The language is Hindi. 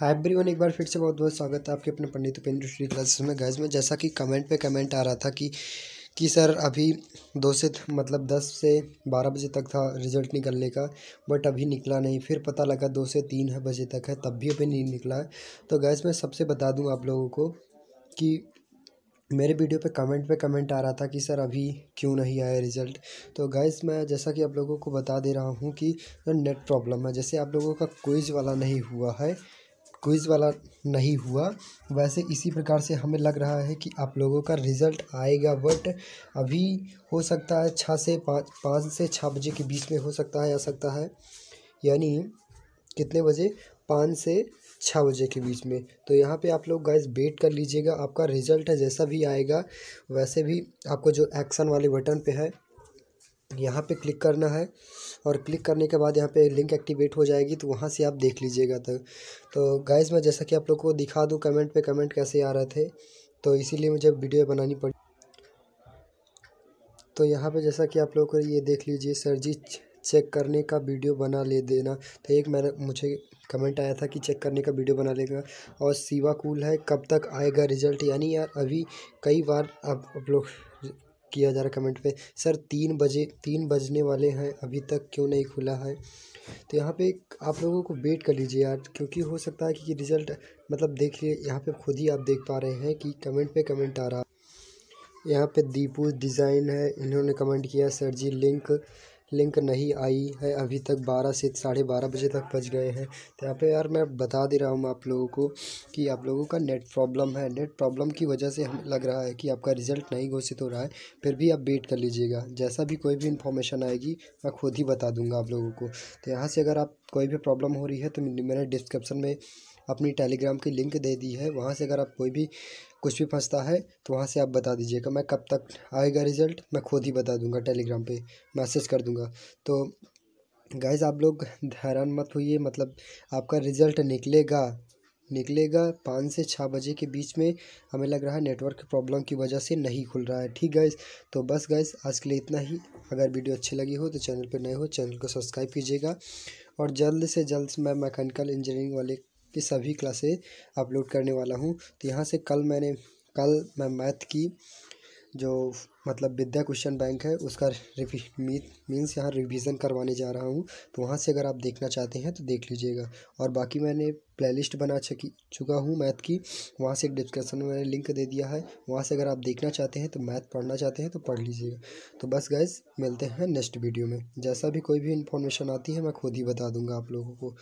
हाय एवरीवन एक बार फिर से बहुत बहुत स्वागत है आपके अपने पंडित उपेंद्र श्री क्लासेस में गैस में जैसा कि कमेंट पे कमेंट आ रहा था कि कि सर अभी दो से मतलब दस से बारह बजे तक था रिज़ल्ट निकलने का बट अभी निकला नहीं फिर पता लगा दो से तीन बजे तक है तब भी अभी नहीं निकला है तो गैस मैं सबसे बता दूँ आप लोगों को कि मेरे वीडियो पे कमेंट पे कमेंट आ रहा था कि सर अभी क्यों नहीं आया रिज़ल्ट तो गैस मैं जैसा कि आप लोगों को बता दे रहा हूँ कि नेट प्रॉब्लम है जैसे आप लोगों का क्विज वाला नहीं हुआ है क्विज़ वाला नहीं हुआ वैसे इसी प्रकार से हमें लग रहा है कि आप लोगों का रिज़ल्ट आएगा बट अभी हो सकता है छः से पाँच पाँच से छः बजे के बीच में हो सकता है आ सकता है यानी कितने बजे पाँच से छः बजे के बीच में तो यहाँ पे आप लोग गाइस वेट कर लीजिएगा आपका रिज़ल्ट है जैसा भी आएगा वैसे भी आपको जो एक्शन वाले बटन पर है यहाँ पर क्लिक करना है और क्लिक करने के बाद यहाँ पे लिंक एक्टिवेट हो जाएगी तो वहाँ से आप देख लीजिएगा तक तो गाइज़ तो मैं जैसा कि आप लोग को दिखा दूँ कमेंट पे कमेंट कैसे आ रहे थे तो इसीलिए मुझे वीडियो बनानी पड़ी तो यहाँ पे जैसा कि आप लोग को ये देख लीजिए सर जी चेक करने का वीडियो बना ले देना तो एक मैंने मुझे कमेंट आया था कि चेक करने का वीडियो बना लेगा और सिवा कूल है कब तक आएगा रिजल्ट यानी यार अभी कई बार आप, आप लोग किया जा रहा है कमेंट पे सर तीन बजे तीन बजने वाले हैं अभी तक क्यों नहीं खुला है तो यहाँ पे आप लोगों को वेट कर लीजिए यार क्योंकि हो सकता है कि ये रिज़ल्ट मतलब देखिए यहाँ पे खुद ही आप देख पा रहे हैं कि कमेंट पे कमेंट आ रहा यहाँ पे दीपू डिज़ाइन है इन्होंने कमेंट किया सर जी लिंक लिंक नहीं आई है अभी तक बारह से साढ़े बारह बजे तक बज गए हैं तो यहाँ पे यार मैं बता दे रहा हूँ आप लोगों को कि आप लोगों का नेट प्रॉब्लम है नेट प्रॉब्लम की वजह से हमें लग रहा है कि आपका रिज़ल्ट नहीं घोषित हो रहा है फिर भी आप वेट कर लीजिएगा जैसा भी कोई भी इन्फॉर्मेशन आएगी मैं खुद ही बता दूँगा आप लोगों को तो यहाँ से अगर आप कोई भी प्रॉब्लम हो रही है तो मैंने डिस्क्रिप्सन में अपनी टेलीग्राम की लिंक दे दी है वहाँ से अगर आप कोई भी कुछ भी फंसता है तो वहाँ से आप बता दीजिएगा मैं कब तक आएगा रिज़ल्ट मैं खुद ही बता दूंगा टेलीग्राम पे मैसेज कर दूंगा तो गाइज आप लोग हैरान मत होइए मतलब आपका रिज़ल्ट निकलेगा निकलेगा पाँच से छः बजे के बीच में हमें लग रहा है नेटवर्क की प्रॉब्लम की वजह से नहीं खुल रहा है ठीक गाइज तो बस गाइज आज के लिए इतना ही अगर वीडियो अच्छी लगी हो तो चैनल पर नए हो चैनल को सब्सक्राइब कीजिएगा और जल्द से जल्द मैं मैकेनिकल इंजीनियरिंग वाले के सभी क्लासेज अपलोड करने वाला हूँ तो यहाँ से कल मैंने कल मैं मैथ की जो मतलब विद्या क्वेश्चन बैंक है उसका रिवी मीन्स यहाँ रिवीजन करवाने जा रहा हूँ तो वहाँ से अगर आप देखना चाहते हैं तो देख लीजिएगा और बाकी मैंने प्लेलिस्ट बना चुकी चुका हूँ मैथ की वहाँ से एक डिस्क्रिप्शन में मैंने लिंक दे दिया है वहाँ से अगर आप देखना चाहते हैं तो मैथ पढ़ना चाहते हैं तो पढ़ लीजिएगा तो बस गैस मिलते हैं नेक्स्ट वीडियो में जैसा भी कोई भी इन्फॉर्मेशन आती है मैं खुद ही बता दूँगा आप लोगों को